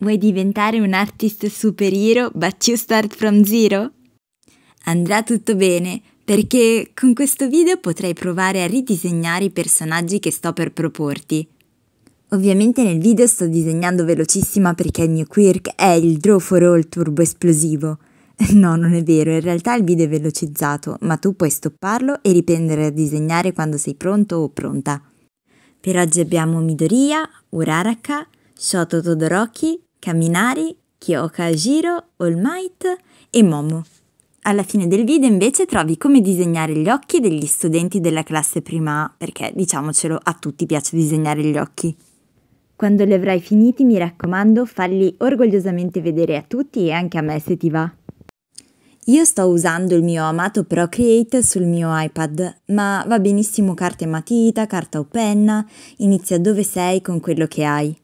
Vuoi diventare un artist superhero but you start from zero? Andrà tutto bene perché con questo video potrai provare a ridisegnare i personaggi che sto per proporti. Ovviamente nel video sto disegnando velocissima perché il mio quirk è il Draw for All turbo esplosivo. No, non è vero, in realtà il video è velocizzato, ma tu puoi stopparlo e riprendere a disegnare quando sei pronto o pronta. Per oggi abbiamo Midoriya, Uraraka, Shoto Todoroki, Kaminari, Jiro, All Might e Momo. Alla fine del video invece trovi come disegnare gli occhi degli studenti della classe prima A, perché diciamocelo a tutti piace disegnare gli occhi. Quando li avrai finiti mi raccomando falli orgogliosamente vedere a tutti e anche a me se ti va. Io sto usando il mio amato Procreate sul mio iPad, ma va benissimo carta e matita, carta o penna, inizia dove sei con quello che hai.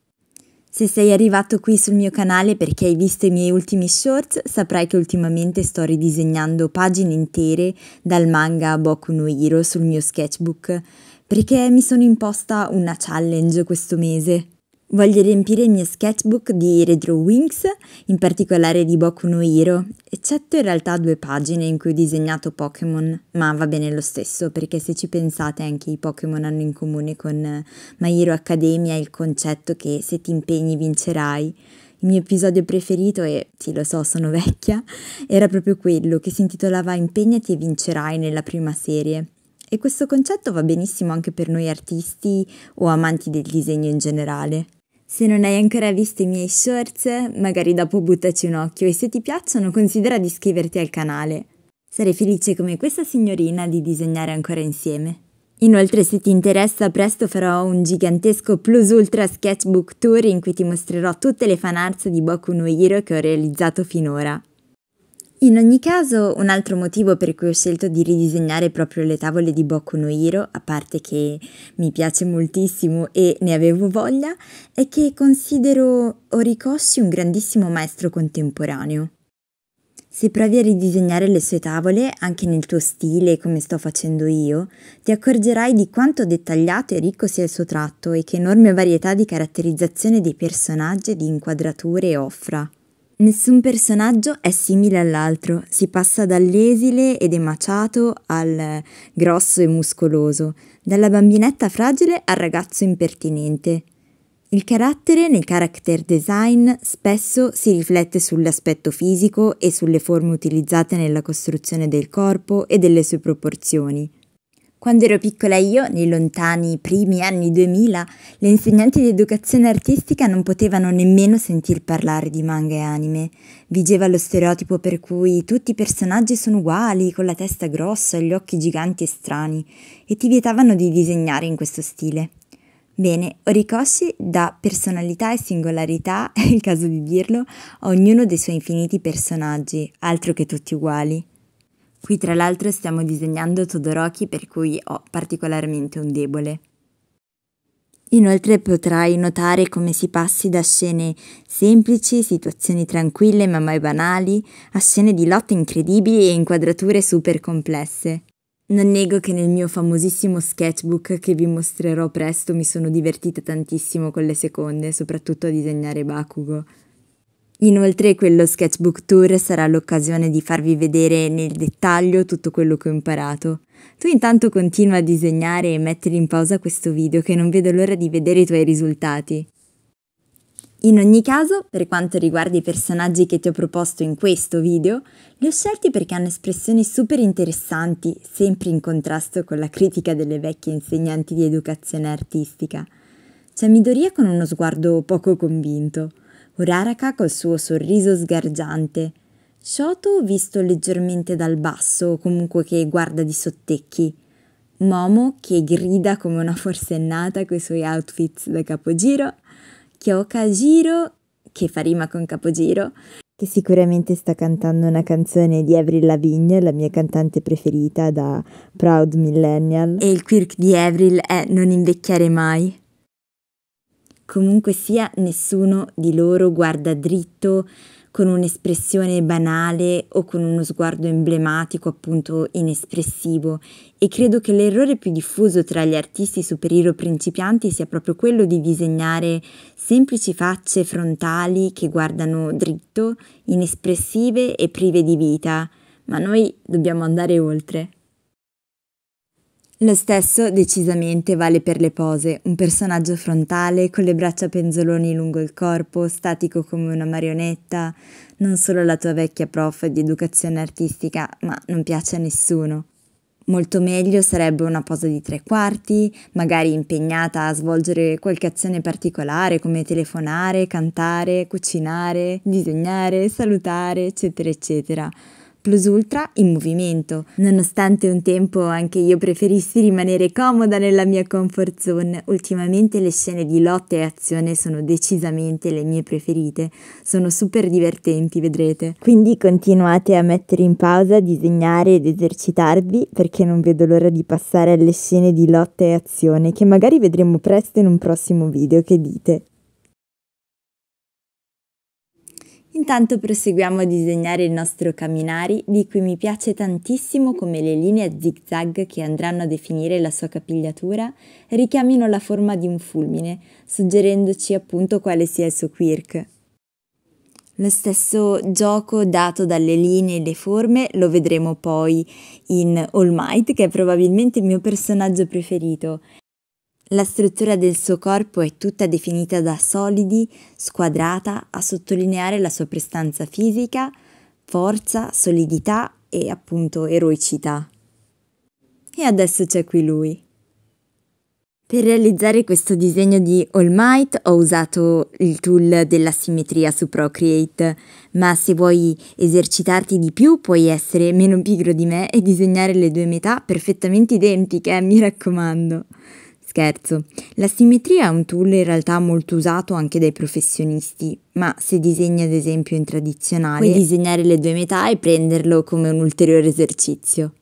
Se sei arrivato qui sul mio canale perché hai visto i miei ultimi shorts, saprai che ultimamente sto ridisegnando pagine intere dal manga Boku no Hiro sul mio sketchbook, perché mi sono imposta una challenge questo mese. Voglio riempire il mio sketchbook di Retro Wings, in particolare di Boku no Hero, eccetto in realtà due pagine in cui ho disegnato Pokémon, ma va bene lo stesso perché se ci pensate anche i Pokémon hanno in comune con eh, My Hero Academia il concetto che se ti impegni vincerai. Il mio episodio preferito, e sì lo so sono vecchia, era proprio quello che si intitolava Impegnati e vincerai nella prima serie. E questo concetto va benissimo anche per noi artisti o amanti del disegno in generale. Se non hai ancora visto i miei shorts, magari dopo buttaci un occhio e se ti piacciono considera di iscriverti al canale. Sarei felice come questa signorina di disegnare ancora insieme. Inoltre se ti interessa presto farò un gigantesco Plus Ultra Sketchbook Tour in cui ti mostrerò tutte le fanarts di Boku no Hero che ho realizzato finora. In ogni caso, un altro motivo per cui ho scelto di ridisegnare proprio le tavole di Boku no Hiro, a parte che mi piace moltissimo e ne avevo voglia, è che considero Horikoshi un grandissimo maestro contemporaneo. Se provi a ridisegnare le sue tavole, anche nel tuo stile, come sto facendo io, ti accorgerai di quanto dettagliato e ricco sia il suo tratto e che enorme varietà di caratterizzazione dei personaggi e di inquadrature offra. Nessun personaggio è simile all'altro, si passa dall'esile ed emaciato al eh, grosso e muscoloso, dalla bambinetta fragile al ragazzo impertinente. Il carattere nel character design spesso si riflette sull'aspetto fisico e sulle forme utilizzate nella costruzione del corpo e delle sue proporzioni. Quando ero piccola io, nei lontani primi anni 2000, le insegnanti di educazione artistica non potevano nemmeno sentir parlare di manga e anime. Vigeva lo stereotipo per cui tutti i personaggi sono uguali, con la testa grossa, gli occhi giganti e strani, e ti vietavano di disegnare in questo stile. Bene, Orikoshi dà personalità e singolarità, è il caso di dirlo, a ognuno dei suoi infiniti personaggi, altro che tutti uguali. Qui tra l'altro stiamo disegnando Todoroki per cui ho particolarmente un debole. Inoltre potrai notare come si passi da scene semplici, situazioni tranquille ma mai banali, a scene di lotte incredibili e inquadrature super complesse. Non nego che nel mio famosissimo sketchbook che vi mostrerò presto mi sono divertita tantissimo con le seconde, soprattutto a disegnare Bakugo. Inoltre quello sketchbook tour sarà l'occasione di farvi vedere nel dettaglio tutto quello che ho imparato. Tu intanto continua a disegnare e mettere in pausa questo video che non vedo l'ora di vedere i tuoi risultati. In ogni caso, per quanto riguarda i personaggi che ti ho proposto in questo video, li ho scelti perché hanno espressioni super interessanti, sempre in contrasto con la critica delle vecchie insegnanti di educazione artistica. C'è Midoria con uno sguardo poco convinto, Uraraka col suo sorriso sgargiante. Shoto visto leggermente dal basso o comunque che guarda di sottecchi. Momo che grida come una forsennata coi suoi outfits da capogiro. Kyokajiro che fa rima con capogiro che sicuramente sta cantando una canzone di Avril Lavigne, la mia cantante preferita da Proud Millennial. E il quirk di Avril è non invecchiare mai. Comunque sia, nessuno di loro guarda dritto con un'espressione banale o con uno sguardo emblematico, appunto inespressivo. E credo che l'errore più diffuso tra gli artisti superhero principianti sia proprio quello di disegnare semplici facce frontali che guardano dritto, inespressive e prive di vita. Ma noi dobbiamo andare oltre. Lo stesso decisamente vale per le pose, un personaggio frontale, con le braccia penzoloni lungo il corpo, statico come una marionetta, non solo la tua vecchia prof di educazione artistica, ma non piace a nessuno. Molto meglio sarebbe una posa di tre quarti, magari impegnata a svolgere qualche azione particolare come telefonare, cantare, cucinare, disegnare, salutare, eccetera, eccetera plus ultra in movimento. Nonostante un tempo anche io preferissi rimanere comoda nella mia comfort zone, ultimamente le scene di lotta e azione sono decisamente le mie preferite. Sono super divertenti, vedrete. Quindi continuate a mettere in pausa, disegnare ed esercitarvi perché non vedo l'ora di passare alle scene di lotta e azione che magari vedremo presto in un prossimo video, che dite? Intanto proseguiamo a disegnare il nostro Caminari, di cui mi piace tantissimo come le linee a zigzag che andranno a definire la sua capigliatura richiamino la forma di un fulmine, suggerendoci appunto quale sia il suo quirk. Lo stesso gioco dato dalle linee e le forme lo vedremo poi in All Might, che è probabilmente il mio personaggio preferito, la struttura del suo corpo è tutta definita da solidi, squadrata a sottolineare la sua prestanza fisica, forza, solidità e appunto eroicità. E adesso c'è qui lui. Per realizzare questo disegno di All Might ho usato il tool della simmetria su Procreate, ma se vuoi esercitarti di più puoi essere meno pigro di me e disegnare le due metà perfettamente identiche, eh, mi raccomando scherzo. La simmetria è un tool in realtà molto usato anche dai professionisti, ma se disegni ad esempio in tradizionale, puoi disegnare le due metà e prenderlo come un ulteriore esercizio.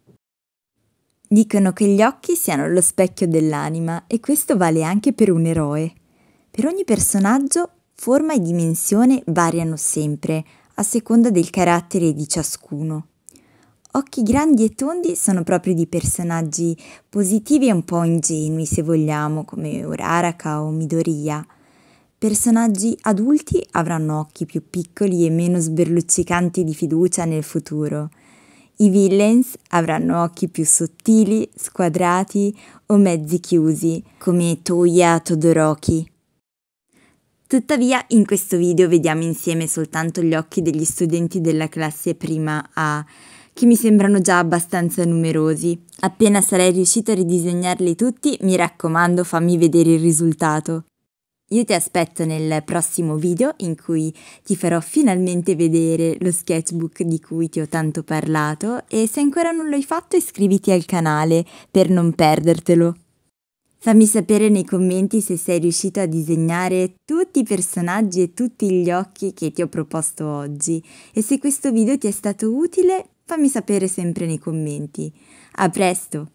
Dicono che gli occhi siano lo specchio dell'anima e questo vale anche per un eroe. Per ogni personaggio forma e dimensione variano sempre, a seconda del carattere di ciascuno. Occhi grandi e tondi sono proprio di personaggi positivi e un po' ingenui, se vogliamo, come Uraraka o Midoriya. Personaggi adulti avranno occhi più piccoli e meno sberluccicanti di fiducia nel futuro. I villains avranno occhi più sottili, squadrati o mezzi chiusi, come Toya Todoroki. Tuttavia, in questo video vediamo insieme soltanto gli occhi degli studenti della classe prima A che mi sembrano già abbastanza numerosi. Appena sarai riuscito a ridisegnarli tutti, mi raccomando fammi vedere il risultato. Io ti aspetto nel prossimo video in cui ti farò finalmente vedere lo sketchbook di cui ti ho tanto parlato e se ancora non l'hai fatto iscriviti al canale per non perdertelo. Fammi sapere nei commenti se sei riuscito a disegnare tutti i personaggi e tutti gli occhi che ti ho proposto oggi e se questo video ti è stato utile Fammi sapere sempre nei commenti. A presto!